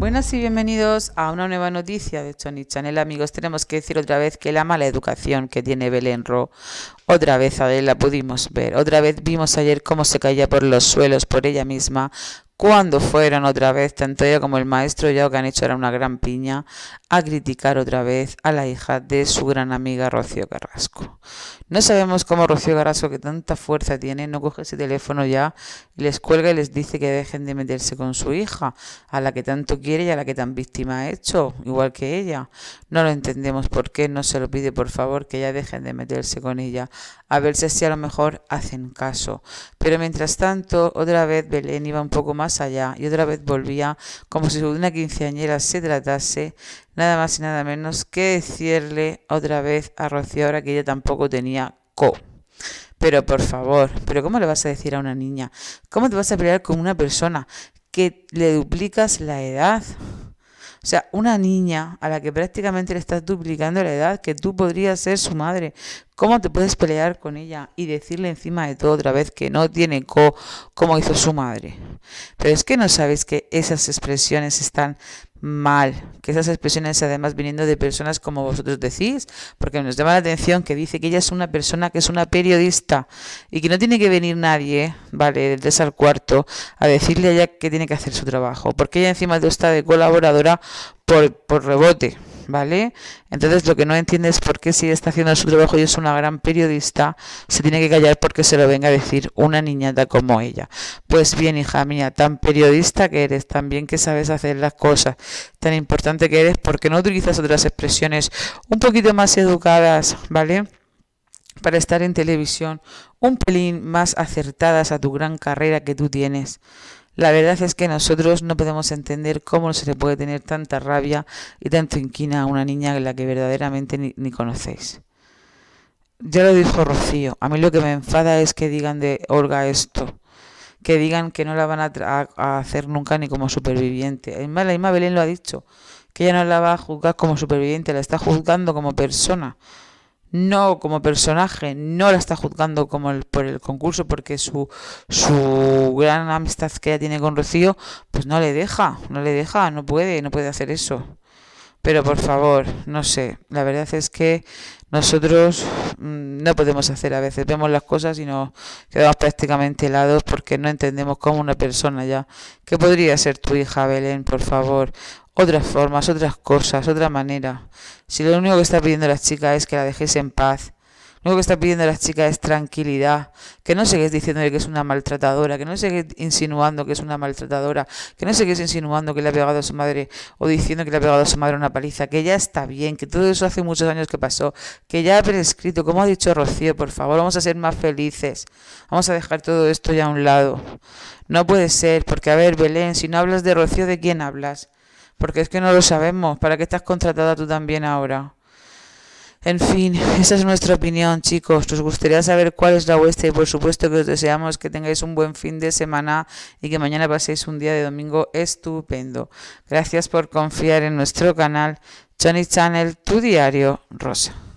Buenas y bienvenidos a una nueva noticia de Tony Channel. Amigos, tenemos que decir otra vez que la mala educación que tiene Belén Ro, otra vez a la pudimos ver, otra vez vimos ayer cómo se caía por los suelos, por ella misma, cuando fueron otra vez, tanto ella como el maestro, ya lo que han hecho era una gran piña, a criticar otra vez a la hija de su gran amiga Rocío Carrasco. No sabemos cómo Rocío Carrasco, que tanta fuerza tiene, no coge ese teléfono ya, les cuelga y les dice que dejen de meterse con su hija, a la que tanto quiere y a la que tan víctima ha hecho, igual que ella. No lo entendemos por qué, no se lo pide por favor que ya dejen de meterse con ella a ver si así a lo mejor hacen caso. Pero mientras tanto, otra vez Belén iba un poco más allá y otra vez volvía como si de una quinceañera se tratase, nada más y nada menos que decirle otra vez a Rocío ahora que ella tampoco tenía co. Pero por favor, pero ¿cómo le vas a decir a una niña? ¿Cómo te vas a pelear con una persona que le duplicas la edad? O sea, una niña a la que prácticamente le estás duplicando la edad que tú podrías ser su madre. ¿Cómo te puedes pelear con ella y decirle encima de todo otra vez que no tiene co como hizo su madre? Pero es que no sabes que esas expresiones están mal. Que esas expresiones además viniendo de personas como vosotros decís, porque nos llama la atención que dice que ella es una persona que es una periodista y que no tiene que venir nadie, vale, del 3 al cuarto, a decirle a ella que tiene que hacer su trabajo, porque ella encima de está de colaboradora por, por rebote. ¿vale? Entonces lo que no entiende es por qué si está haciendo su trabajo y es una gran periodista, se tiene que callar porque se lo venga a decir una niñata como ella. Pues bien, hija mía, tan periodista que eres, tan bien que sabes hacer las cosas, tan importante que eres, porque no utilizas otras expresiones un poquito más educadas, ¿vale? para estar en televisión un pelín más acertadas a tu gran carrera que tú tienes. La verdad es que nosotros no podemos entender cómo se le puede tener tanta rabia y tanto inquina a una niña en la que verdaderamente ni, conocéis. Ya lo dijo Rocío, a mí lo que me enfada es que digan de Olga esto, que digan que no la van a, hacer nunca ni como superviviente. más, la misma Belén lo ha dicho, que ella no la va a juzgar como superviviente, la está juzgando como persona no como personaje, no la está juzgando como por el concurso porque su, su gran amistad que ella tiene con Rocío, pues no le deja, no le deja, no puede, no puede hacer eso. Pero por favor, no sé, la verdad es que nosotros mm, no podemos hacer a veces, vemos las cosas y nos quedamos prácticamente helados porque no entendemos cómo una persona ya, que podría ser tu hija Belén, por favor, otras formas, otras cosas, otra manera. Si lo único que está pidiendo la chica es que la dejes en paz, lo único que está pidiendo la chica es tranquilidad, que no sigues diciéndole que es una maltratadora, que no sigues insinuando que es una maltratadora, que no sigues insinuando que le ha pegado a su madre o diciendo que le ha pegado a su madre una paliza, que ya está bien, que todo eso hace muchos años que pasó, que ya ha prescrito, como ha dicho Rocío, por favor, vamos a ser más felices, vamos a dejar todo esto ya a un lado. No puede ser, porque a ver, Belén, si no hablas de Rocío, ¿de quién hablas? Porque es que no lo sabemos. ¿Para qué estás contratada tú también ahora? En fin, esa es nuestra opinión, chicos. Nos gustaría saber cuál es la vuestra y por supuesto que os deseamos que tengáis un buen fin de semana y que mañana paséis un día de domingo estupendo. Gracias por confiar en nuestro canal Johnny Channel, tu diario rosa.